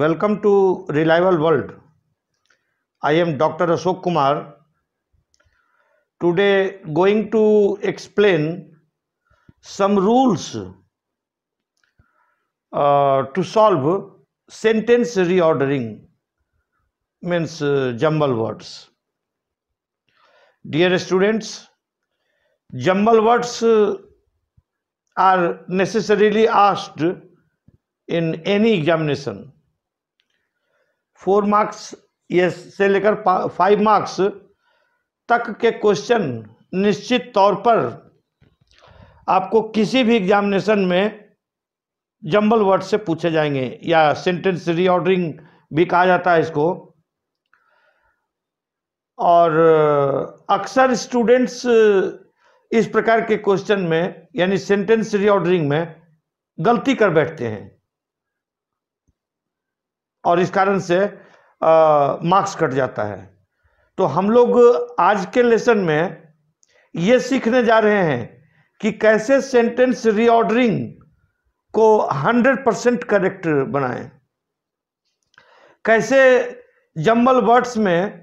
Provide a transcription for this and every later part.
Welcome to Reliable World. I am Dr. Ashok Kumar. Today going to explain some rules uh, to solve sentence reordering means uh, jumble words. Dear students, jumble words uh, are necessarily asked in any examination four marks ये से लेकर five marks तक के question निश्चित तौर पर आपको किसी भी एग्जामिनेशन में जंबल वर्ड से पूछे जाएंगे या सेंटेंस रीऑर्डरिंग भी कहा जाता है इसको और अक्सर स्टूडेंट्स इस प्रकार के क्वेश्चन में यानी सेंटेंस रीऑर्डरिंग में गलती कर बैठते हैं और इस कारण से मार्क्स कट जाता है तो हम लोग आज के लेसन में ये सीखने जा रहे हैं कि कैसे सेंटेंस रीऑर्डरिंग को 100 परसेंट करेक्ट बनाएं कैसे जम्बल वर्ड्स में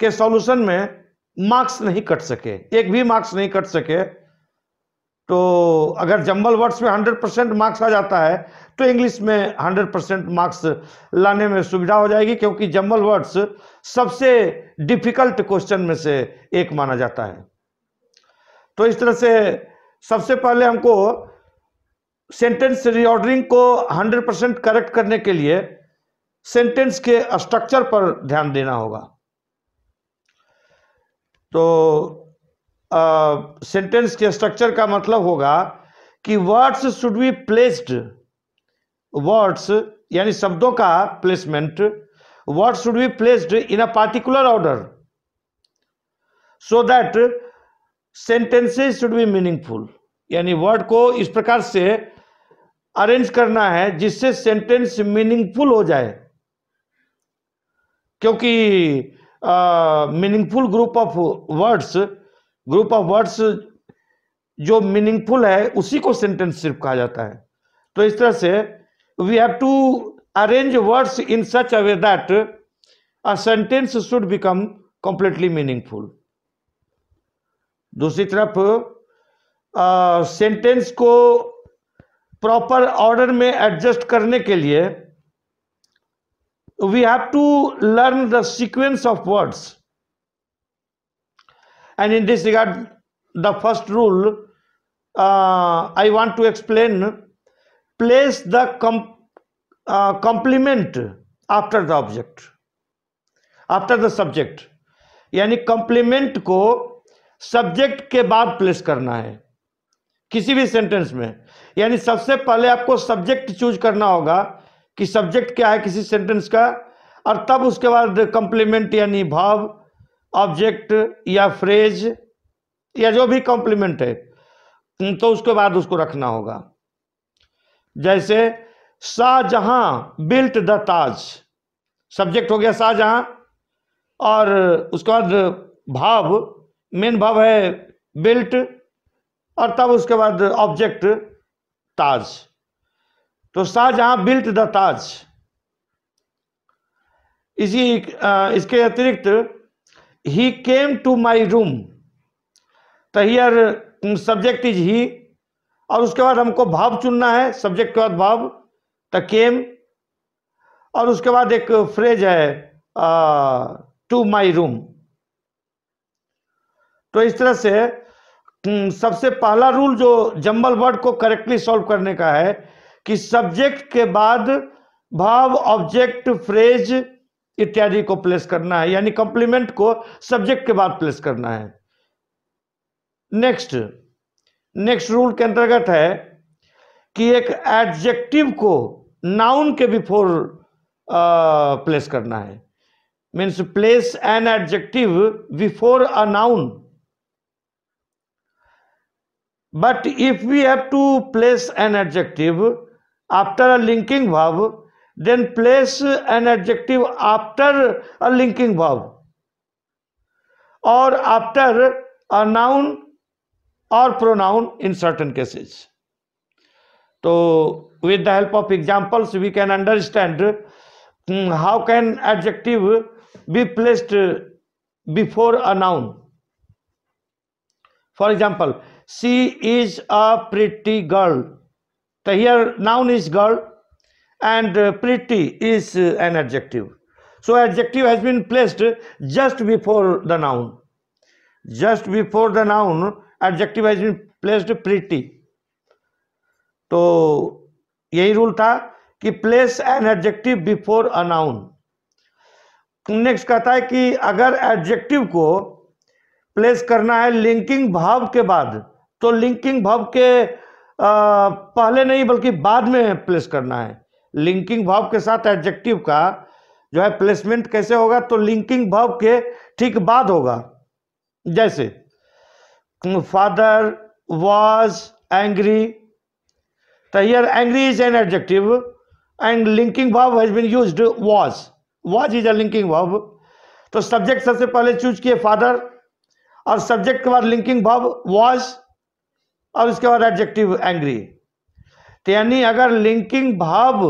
के सॉल्यूशन में मार्क्स नहीं कट सके एक भी मार्क्स नहीं कट सके तो अगर जंबल वर्ड्स में 100 परसेंट मार्क्स आ जाता है तो इंग्लिश में 100 परसेंट मार्क्स लाने में सुविधा हो जाएगी क्योंकि जंबल वर्ड्स सबसे डिफिकल्ट क्वेश्चन में से एक माना जाता है तो इस तरह से सबसे पहले हमको सेंटेंस रिओर्डरिंग को 100 परसेंट करेक्ट करने के लिए सेंटेंस के स्ट्रक्चर पर ध्यान देना होगा तो सेंटेंस के स्ट्रक्चर का मतलब होगा कि words should be placed words यानी शब्दों का placement word should be placed in a particular order so that sentences should be meaningful यानी वर्ड को इस प्रकार से अरेंज करना है जिससे सेंटेंस मीनिंगफुल हो जाए क्योंकि meaningful group of words group of words जो मीनिंगफुल है उसी को सेंटेंस सिर्फ कहा जाता है तो इस तरह से we have to arrange words in such a way that a sentence should become completely meaningful दूसरी तरफ सेंटेंस को प्रॉपर ऑर्डर में एडजस्ट करने के लिए we have to learn the sequence of words and in this regard the first rule uh, I want to explain place the com uh, complement after the object after the subject yani complement ko subject ke baad place karna hai किसी भी sentence में यानी सबसे पहले आपको subject choose करना होगा कि सब्जेक्ट क्या है किसी सेंटेंस का और तब उसके बाद कंप्लीमेंट यानी भाव ऑब्जेक्ट या फ्रेज या जो भी कॉम्प्लीमेंट है तो उसके बाद उसको रखना होगा जैसे Shahjahan built the Taj subject हो गया शाहजहां और उसके बाद भाव मेन भाव है बिल्ट और तब उसके बाद ऑब्जेक्ट ताज तो शाहजहां बिल्ट द ताज इसी इसके अतिरिक्त he came to my room तो हियर सब्जेक्ट इज ही और उसके बाद हमको भाव चुनना है सब्जेक्ट के बाद भाव द तो केम और उसके बाद एक फ्रेज है टू माई रूम तो इस तरह से mm, सबसे पहला रूल जो जंबल वर्ड को करेक्टली सॉल्व करने का है कि सब्जेक्ट के बाद भाव ऑब्जेक्ट फ्रेज इत्यादि को प्लेस करना है यानी कंप्लीमेंट को सब्जेक्ट के बाद प्लेस करना है नेक्स्ट नेक्स्ट रूल के अंतर्गत है कि एक एडजेक्टिव को नाउन के बिफोर प्लेस करना है means place an adjective before a noun but if we have to place an adjective after a linking भाव then place an adjective after a linking verb or after a noun or pronoun in certain cases. So, with the help of examples, we can understand hmm, how can adjective be placed before a noun. For example, she is a pretty girl. So here noun is girl and pretty is an adjective. So adjective has been placed just before the noun. Just before the noun, adjective has been placed pretty. तो यही rule था कि place an adjective before a noun next कहता है कि अगर adjective को place करना है लिंकिंग भाव के बाद तो लिंकिंग भाव के आ, पहले नहीं बल्कि बाद में प्लेस करना है लिंकिंग भाव के साथ एडजेक्टिव का जो है प्लेसमेंट कैसे होगा तो लिंकिंग भाव के ठीक बाद होगा जैसे फादर वाज एंग्री तो here angry is an adjective and linking भाव has been used was was is a linking भाव तो सब्जेक्ट सबसे पहले चूज किए फादर और सब्जेक्ट के बाद लिंकिंग भाव वाज और उसके बाद एडजेक्टिव एंग्री तो यानी अगर लिंकिंग भाव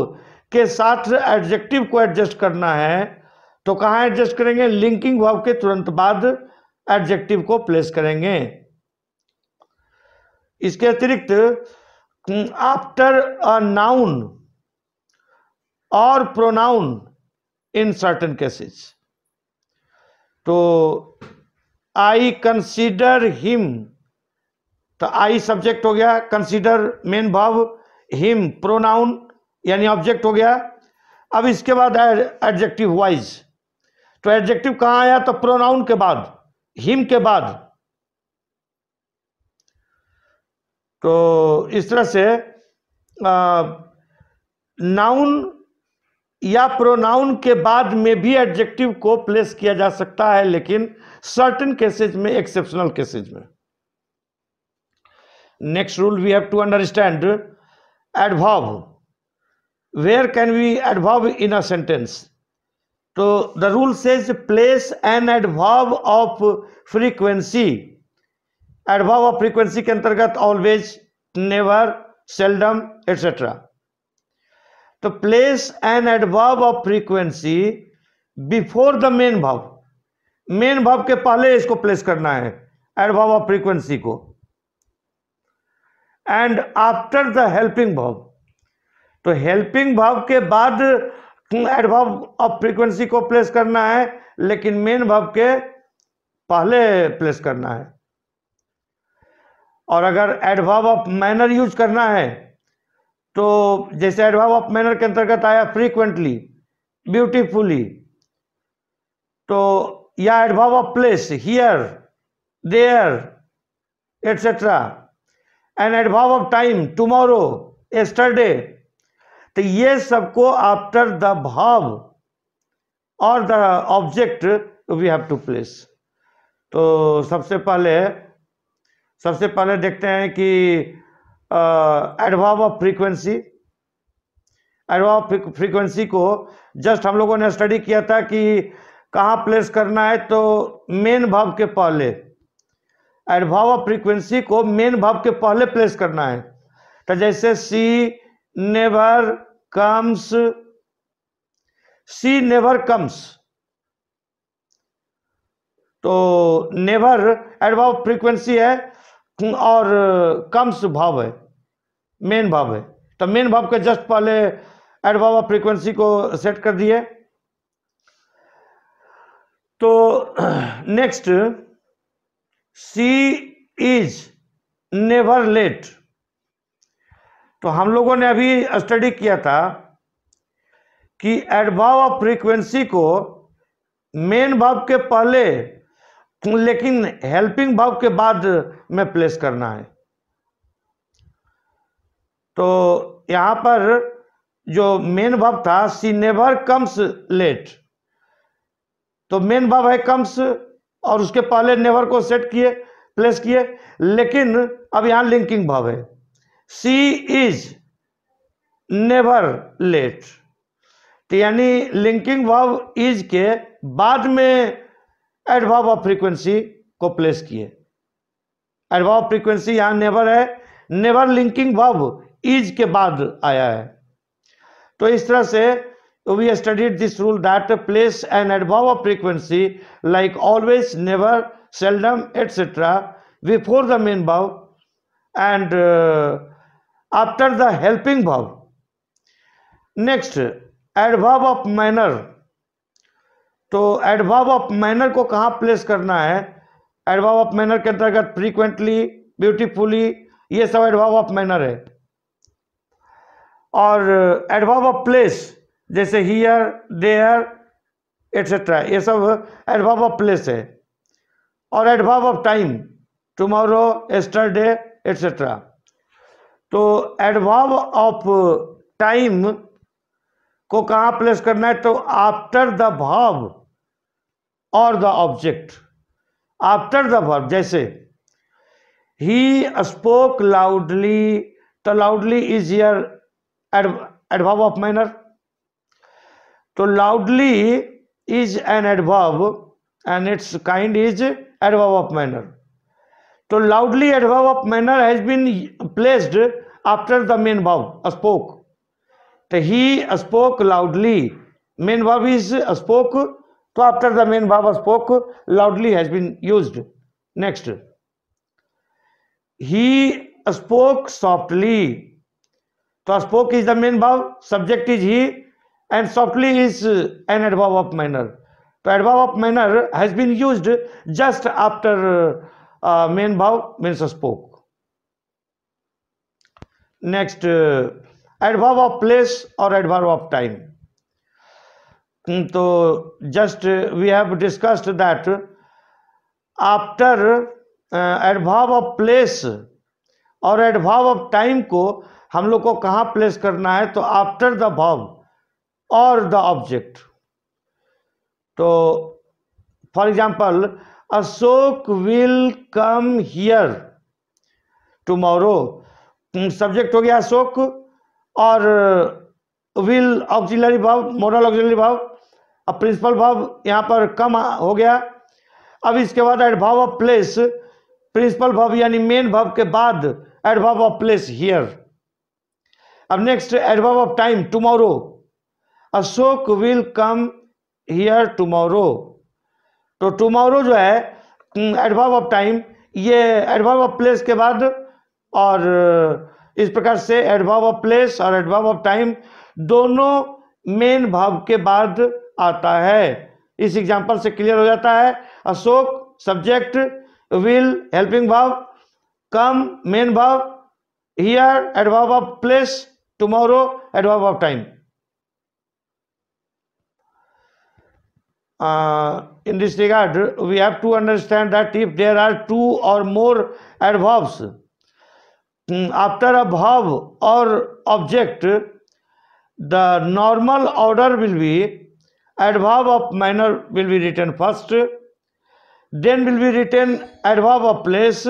के साथ एडजेक्टिव को एडजस्ट करना है तो कहाँ एडजस्ट करेंगे लिंकिंग भाव के तुरंत बाद एडजेक्टिव को प्लेस करेंगे इसके अतिरिक्त आफ्टर अ नाउन और प्रोनाउन इन सर्टन केसेस तो आई कंसीडर हिम तो आई सब्जेक्ट हो गया कंसीडर मेन भाव हिम प्रोनाउन यानी ऑब्जेक्ट हो गया अब इसके बाद एडजेक्टिव वाइज तो एडजेक्टिव कहाँ आया तो प्रोनाउन के बाद हिम के बाद तो इस तरह से आ, नाउन या प्रोनाउन के बाद में भी एडजेक्टिव को प्लेस किया जा सकता है लेकिन सर्टेन केसेज में एक्सेप्शनल केसेज में next rule we have to understand एडभव where can we एडभव in a sentence तो the rule says place N एडभव of frequency एडभव of frequency के अंतर्गत ऑलवेज नेवर सेल्डम एटसेट्रा तो place N एडभव of frequency before the main भाव main भाव के पहले इसको place करना है एडभव ऑफ फ्रीक्वेंसी को एंड आफ्टर द हेल्पिंग भाव तो हेल्पिंग भाव के बाद एडभाव ऑफ फ्रीक्वेंसी को प्लेस करना है लेकिन मेन भाव के पहले प्लेस करना है और अगर एडभाव ऑफ मैनर यूज करना है तो जैसे एडभाव ऑफ मैनर के अंतर्गत आया फ्रीक्वेंटली ब्यूटीफुली तो या एडभाव of place here there etcetera N एडभाव of time tomorrow yesterday तो ये सबको आफ्टर द भाव और the object we have to place तो सबसे पहले सबसे पहले देखते हैं कि एडभाव ऑफ फ्रीक्वेंसी एडभाव फ्रीक्वेंसी को जस्ट हम लोगों ने स्टडी किया था कि कहाँ प्लेस करना है तो मेन भाव के पहले एडभाव ऑफ फ्रीक्वेंसी को मेन भाव के पहले प्लेस करना है तो जैसे she never comes she never comes तो नेवर एडभाव फ्रीक्वेंसी है और कम्स भाव है मेन भाव है तो मेन भाव के जस्ट पहले एडभाव ऑफ फ्रीक्वेंसी को सेट कर दिए तो next she is never late तो हम लोगों ने अभी स्टडी किया था कि एडभाव ऑफ फ्रीक्वेंसी को मेन भाव के पहले लेकिन हेल्पिंग भाव के बाद में प्लेस करना है तो यहां पर जो मेन भाव था सी नेवर कम्स लेट तो मेन भाव है कम्स और उसके पहले नेवर को सेट किए प्लेस किए लेकिन अब यहां लिंकिंग भाव है सी इज नेवर लेट तो यानी लिंकिंग भाव इज के बाद में एडभाव ऑफ फ्रीक्वेंसी को प्लेस किए एडभाव फ्रीक्वेंसी यहां नेवर है नेवर लिंकिंग भाव इज के बाद आया है तो इस तरह से we have studied this rule that place and adverb of frequency like always, never, seldom, etc. before the main verb and uh, after the helping verb Next, adverb of manner. तो एडवाब of manner को कहाँ place करना है एडवाब of manner के अंतर्गत frequently beautifully ये सब एडवाब of manner है और एडवाब ऑफ प्लेस जैसे हीयर देयर एट्सेट्रा ये सब एडभाव ऑफ प्लेस है और एडभाव of time tomorrow yesterday etcetera तो एडभाव ऑफ टाइम को कहाँ प्लेस करना है तो आफ्टर द भाव और द ऑब्जेक्ट आफ्टर द भाव जैसे ही स्पोक लाउडली तो लाउडली इज यर एडभाव ऑफ मैनर तो loudly is an adverb and its kind is adverb of manner तो loudly adverb of manner has been placed after the main verb spoke तो he spoke loudly main verb is spoke तो after the main verb spoke loudly has been used next he spoke softly तो spoke is the main verb subject is he and softly is an adverb of manner. So adverb of manner has been used just after uh, main verb means spoke. Next, uh, adverb of place or adverb of time. So just uh, we have discussed that after एडभाव of place और एडभाव of time को हम लोग को कहाँ place करना है तो आफ्टर द भाव और द ऑब्जेक्ट तो for example Ashok will come here tomorrow subject हो गया अशोक और विल ऑक्सिलरी भाव मोरल ऑक्सिलरी भाव अब प्रिंसिपल भाव यहाँ पर कम हो गया अब इसके बाद भाव ऑफ प्लेस प्रिंसिपल भाव यानी मेन भाव के बाद भाव ऑफ प्लेस हियर अब नेक्स्ट भाव of time tomorrow Ashok will come here tomorrow तो टुमारो जो है एडभाव ऑफ टाइम ये एडवाब ऑफ प्लेस के बाद और इस प्रकार से एडभाव ऑफ प्लेस और एडभाव ऑफ टाइम दोनों मेन भाव के बाद आता है इस एग्जाम्पल से क्लियर हो जाता है अशोक सब्जेक्ट विल हेल्पिंग भाव कम मेन भाव here एडभाव of place tomorrow एडभाव of time uh, in this regard, we have to understand that if there are two or more adverbs mm, after a verb or object, the normal order will be adverb of manner will be written first, then will be written adverb of place,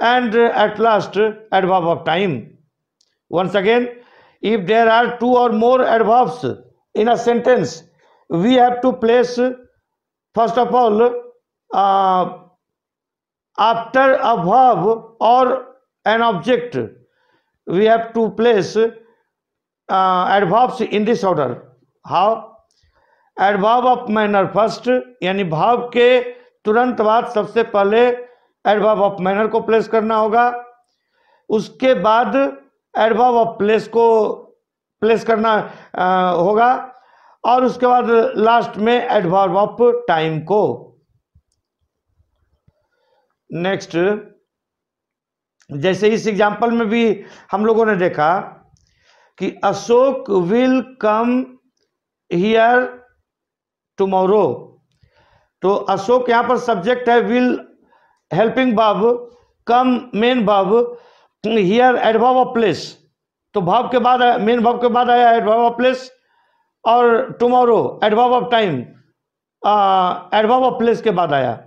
and at last adverb of time. Once again, if there are two or more adverbs in a sentence, we have to place first of all uh, after a verb or an object we have to place uh, adverbs in this order how adverb of manner first yani verb ke तुरंत बाद सबसे पहले एडभाव of manner को place करना होगा उसके बाद एडभाव ऑफ प्लेस को प्लेस करना आ, होगा और उसके बाद लास्ट में एडवर्ब ऑफ टाइम को नेक्स्ट जैसे इस एग्जाम्पल में भी हम लोगों ने देखा कि Ashok will come here tomorrow तो अशोक यहां पर सब्जेक्ट है विल हेल्पिंग भाव कम मेन भाव हियर एडवर्ब ऑफ प्लेस तो भाव के बाद मेन भाव के बाद आया एडवर्ब ऑफ प्लेस और tomorrow एडवाव of time एडवाव of place के बाद आया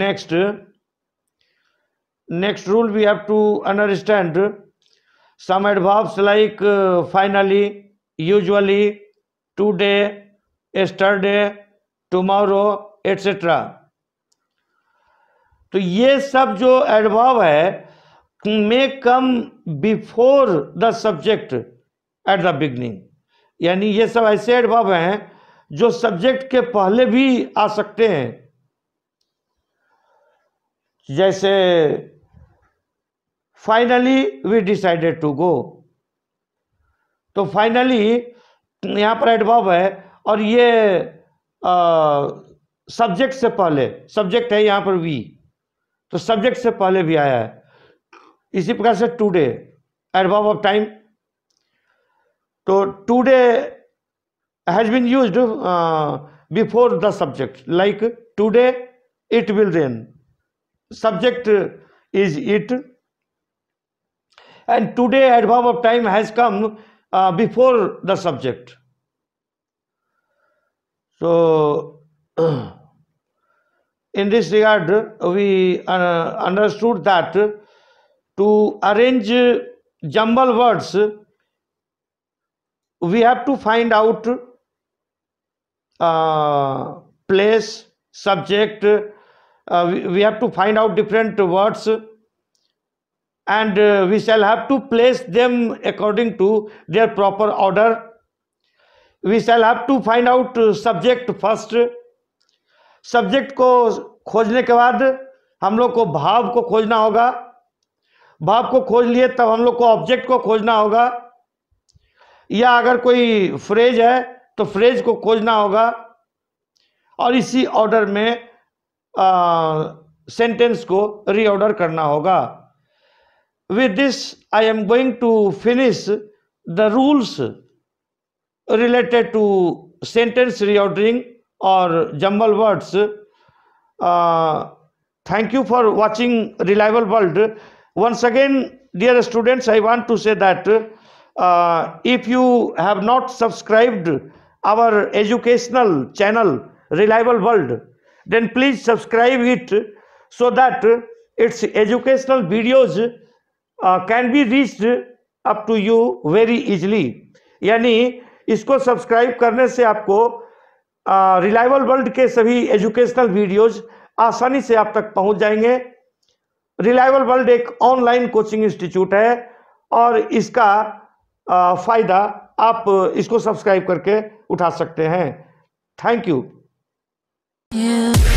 next next rule we have to understand some एडवाब्स like finally usually today yesterday tomorrow etcetera तो ये सब जो एडवाब है मे come before the subject at the beginning यानी ये सब ऐसे एडभाव हैं जो सब्जेक्ट के पहले भी आ सकते हैं जैसे finally we decided to go तो फाइनली यहां पर एडभाव है और ये सब्जेक्ट से पहले सब्जेक्ट है यहां पर वी तो सब्जेक्ट से पहले भी आया है is the present today at above of time so today has been used uh, before the subject like today it will rain subject is it and today at above of time has come uh, before the subject so in this regard we uh, understood that to arrange jumble words we have to find out uh, place subject uh, we, we have to find out different words and uh, we shall have to place them according to their proper order we shall have to find out subject first subject को खोजने के बाद हम लोग को भाव को खोजना होगा भाव को खोज लिए तब हम लोग को ऑब्जेक्ट को खोजना होगा या अगर कोई फ्रेज है तो फ्रेज को खोजना होगा और इसी ऑर्डर में सेंटेंस को रीऑर्डर करना होगा with this I am going to finish the rules related to sentence reordering और jumble words thank you for watching reliable world once again dear students i want to say that uh, if you have not subscribed our educational channel reliable world then please subscribe it so that its educational videos uh, can be reached up to you very easily यानी इसको subscribe करने से आपको reliable uh, world के सभी educational videos आसानी से आप तक पहुंच जाएंगे रिलायबल वर्ल्ड एक ऑनलाइन कोचिंग इंस्टीट्यूट है और इसका फ़ायदा आप इसको सब्सक्राइब करके उठा सकते हैं थैंक यू yeah.